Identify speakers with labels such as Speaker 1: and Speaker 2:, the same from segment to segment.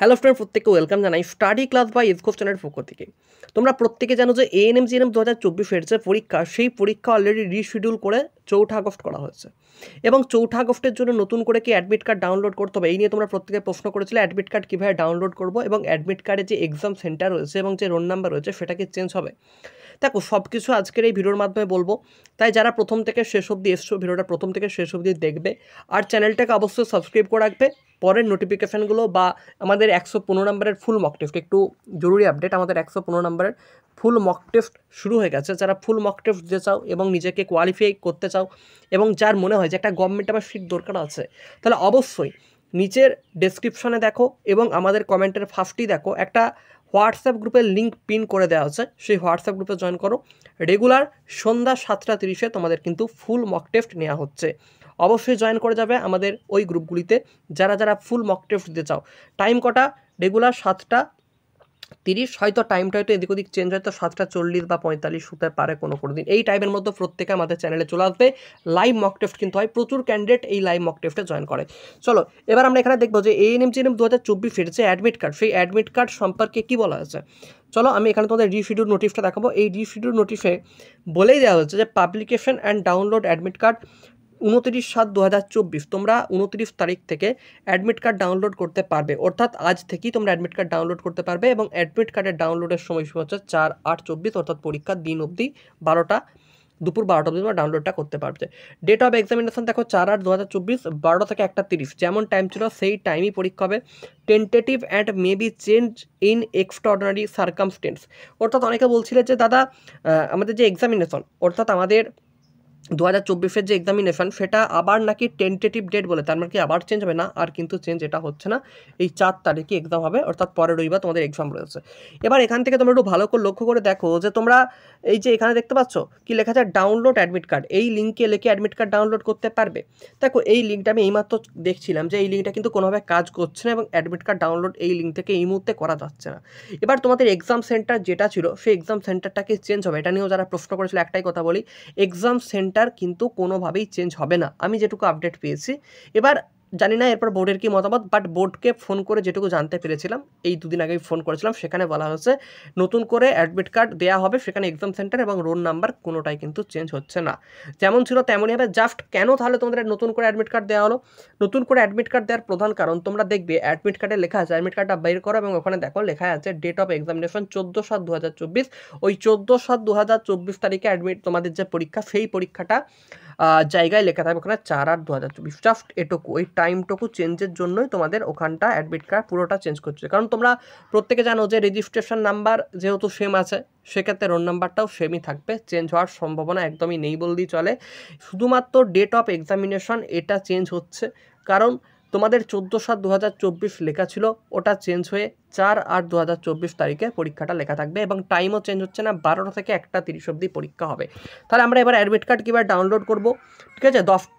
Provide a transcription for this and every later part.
Speaker 1: hello student প্রত্যেককে welcome জানাই study class বা ইসকো স্ট্যান্ডার্ড পক্ষ থেকে তোমরা প্রত্যেকে জানো যে এএনএম জিএনএম দু হাজার চব্বিশ ফেডসের পরীক্ষা সেই পরীক্ষা অলরেডি রিশিডিউল করে চৌঠা আগস্ট করা হয়েছে এবং চৌঠা আগস্টের জন্য নতুন করে কি অ্যাডমিট কার্ড ডাউনলোড করতে হবে এই নিয়ে তোমরা প্রত্যেকে প্রশ্ন করেছিলে অ্যাডমিট কার্ড কীভাবে ডাউনলোড করবো এবং অ্যাডমিট কার্ডে যে এক্সাম সেন্টার রয়েছে এবং যে রোল নাম্বার রয়েছে সেটা কি চেঞ্জ হবে দেখো সব কিছু আজকের এই ভিডিওর মাধ্যমে বলবো তাই যারা প্রথম থেকে শেষ অবধি এসছো ভিডিওটা প্রথম থেকে শেষ অবধি দেখবে আর চ্যানেলটাকে অবশ্যই সাবস্ক্রাইব করে রাখবে পরের নোটিফিকেশানগুলো বা আমাদের একশো পনেরো নম্বরের ফুল মক টেস্ট একটু জরুরি আপডেট আমাদের একশো পনেরো নম্বরের ফুল মক টেস্ট শুরু হয়ে গেছে যারা ফুল মক টেস্ট দিতে চাও এবং নিজেকে কোয়ালিফাই করতে চাও চাও এবং যার মনে হয় যে একটা গভর্নমেন্ট আমার সিট দরকার আছে তাহলে অবশ্যই নিচের ডেসক্রিপশনে দেখো এবং আমাদের কমেন্টের ফার্স্টই দেখো একটা হোয়াটসঅ্যাপ গ্রুপের লিঙ্ক পিন করে দেওয়া আছে সেই হোয়াটসঅ্যাপ গ্রুপে জয়েন করো রেগুলার সন্ধ্যা সাতটা তিরিশে তোমাদের কিন্তু ফুল মক টেস্ট নেওয়া হচ্ছে অবশ্যই জয়েন করে যাবে আমাদের ওই গ্রুপগুলিতে যারা যারা ফুল মক টেস্ট দিতে চাও টাইম কটা রেগুলার সাতটা তিরিশ হয়তো টাইমটা হয়তো এদিক ওদিক চেঞ্জ হয় তো সাতটা চল্লিশ বা পঁয়তাল্লিশ হতে পারে কোনো কোনো দিন এই টাইমের মধ্যে প্রত্যেকে আমাদের চ্যানেলে চলে আসবে লাইভ মক টেস্ট কিন্তু হয় প্রচুর ক্যান্ডিডেট এই লাইভ মক টেস্টে জয়েন করে চলো এবার আমরা এখানে দেখবো যে এএনএম জিএনএম দু হাজার চব্বিশের যে অ্যাডমিট কার্ড সেই অ্যাডমিট কার্ড সম্পর্কে কী বলা হয়েছে চলো আমি এখানে তোমাদের রিশিডিউল নোটিশটা দেখাবো এই রিশিডিউল নোটিশে বলেই দেওয়া হয়েছে যে publication and download admit card উনত্রিশ সাত দু হাজার চব্বিশ তোমরা উনত্রিশ তারিখ থেকে অ্যাডমিট কার্ড ডাউনলোড করতে পারবে অর্থাৎ আজ থেকেই তোমরা অ্যাডমিট কার্ড ডাউনলোড করতে পারবে এবং অ্যাডমিট কার্ডের ডাউনলোডের সময়সীমা হচ্ছে চার আট চব্বিশ অর্থাৎ পরীক্ষার দিন অবধি বারোটা দুপুর বারোটা অবধি তোমরা ডাউনলোডটা করতে পারবে ডেট অফ এক্সামিনেশন দেখো চার আট দু হাজার চব্বিশ বারোটা থেকে একটা তিরিশ যেমন টাইম ছিল সেই টাইমই পরীক্ষা হবে tentative and maybe change in extraordinary circumstances অর্থাৎ অনেকে বলছিলে যে দাদা আমাদের যে এক্সামিনেশন অর্থাৎ আমাদের দু হাজার চব্বিশের যে এক্সামিনেশন সেটা আবার নাকি টেন্টেটিভ ডেট বলে তার মানে কি আবার চেঞ্জ হবে না আর কিন্তু চেঞ্জ এটা হচ্ছে না এই চার তারিখে এক্সাম হবে অর্থাৎ পরের রবিবার তোমাদের এক্সাম রয়েছে এবার এখান থেকে তোমরা একটু ভালো করে লক্ষ্য করে দেখো যে তোমরা এই যে এখানে দেখতে পাচ্ছ কি লেখা আছে ডাউনলোড অ্যাডমিট কার্ড এই লিঙ্কে লেখে অ্যাডমিট কার্ড ডাউনলোড করতে পারবে দেখো এই লিঙ্কটা আমি এইমাত্র দেখছিলাম যে এই লিঙ্কটা কিন্তু কোনোভাবে কাজ করছে না এবং অ্যাডমিট কার্ড ডাউনলোড এই লিঙ্ক থেকে এই মুহূর্তে করা যাচ্ছে না এবার তোমাদের এক্সাম সেন্টার যেটা ছিল সেই এক্সাম সেন্টারটাকে চেঞ্জ হবে এটা নিয়েও যারা প্রশ্ন করেছিল একটাই কথা বলি এক্সাম সেন্টার এটার কিন্তু কোনোভাবেই চেঞ্জ হবে না আমি যেটুকু আপডেট পেয়েছি এবার জানি না এরপর বোর্ডের কি মতামত বাট বোর্ডকে ফোন করে যেটুকু জানতে পেরেছিলাম এই দুদিন আগে ফোন করেছিলাম সেখানে বলা হয়েছে নতুন করে অ্যাডমিট কার্ড দেওয়া হবে সেখানে এক্সাম সেন্টার এবং রোল নাম্বার কোনোটাই কিন্তু চেঞ্জ হচ্ছে না যেমন ছিল তেমনই হবে জাস্ট কেন তাহলে তোমাদের নতুন করে অ্যাডমিট কার্ড দেওয়া হলো নতুন করে অ্যাডমিট কার্ড দেওয়ার প্রধান কারণ তোমরা দেখবে অ্যাডমিট কার্ডে লেখা আছে অ্যাডমিট কার্ডটা বের করো এবং ওখানে দেখো লেখা আছে ডেট অফ এক্সামিনেশন চোদ্দো সাত দু ওই চোদ্দো সাত দু তারিখে অ্যাডমিট তোমাদের যে পরীক্ষা সেই পরীক্ষাটা জায়গায় লেখা থাকবে ওখানে চার আট দু হাজার চব্বিশ জাস্ট এটুকু ওই টাইমটুকু চেঞ্জের জন্যই তোমাদের ওখানটা অ্যাডমিট কার্ড পুরোটা চেঞ্জ করছে কারণ তোমরা প্রত্যেকে জানো যে রেজিস্ট্রেশন নাম্বার যেহেতু সেম আছে সেক্ষেত্রে রোল নাম্বারটাও সেমই থাকবে চেঞ্জ হওয়ার সম্ভাবনা একদমই নেই বললেই চলে শুধুমাত্র ডেট অফ এক্সামিনেশন এটা চেঞ্জ হচ্ছে কারণ তোমাদের চোদ্দো সাত দু লেখা ছিল ওটা চেঞ্জ হয়ে চার আট দু তারিখে পরীক্ষাটা লেখা থাকবে এবং টাইমও চেঞ্জ হচ্ছে না বারোটা থেকে একটা তিরিশ অব্দি পরীক্ষা হবে তাহলে আমরা এবার অ্যাডমিট কার্ড কীভাবে ডাউনলোড করব ঠিক আছে দফট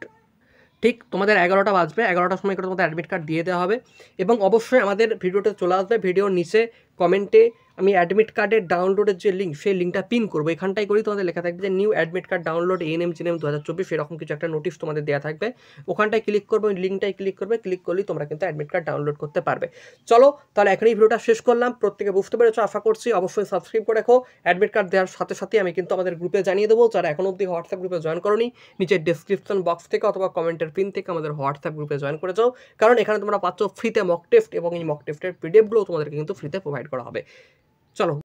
Speaker 1: ঠিক তোমাদের এগারোটা বাজবে এগারোটার সময় করে তোমাদের অ্যাডমিট কার্ড দিয়ে দেওয়া হবে এবং অবশ্যই আমাদের ভিডিওটা চলে আসবে ভিডিওর নিচে কমেন্টে আমি অ্যাডমিট কার্ডের ডাউনলোডের যে লিঙ্ক সেই লিঙ্কটা পিন করবো এখানটাই করেই তোমাদের লেখা থাকবে যে new admit card download ANM M দু হাজার চব্বিশ এরকম কিছু একটা নোটিশ তোমাদের দেওয়া থাকবে ওখানটায় ক্লিক করবে ওই লিঙ্কটাই ক্লিক করবে ক্লিক করলেই তোমরা কিন্তু অ্যাডমিট কার্ড ডাউনলোড করতে পারবে চলো তাহলে এই ভিডিওটা শেষ করলাম প্রত্যেকে বুঝতে পেরেছো আশা করছি অবশ্যই সাবস্ক্রাইব করে রাখো অ্যাডমিট কার্ড দেওয়ার সাথে সাথে আমি কিন্তু আমাদের গ্রুপে জানিয়ে দেবো যারা এখন অবধি হোয়াটসঅ্যাপ গ্রুপে জয়েন করো নিচের ডিসক্রিপশন বক্স থেকে অথবা কমেন্টের পিন থেকে আমাদের হোয়াটসঅ্যাপ গ্রুপে জয়েন করে যাও কারণ এখানে তোমরা পাচ্ছ ফ্রিতে মক টেস্ট এবং এই মক টেস্টের পিডিএফগুলো তোমাদেরকে কিন্তু ফ্রিতে প্রোভাইড করা হবে চলো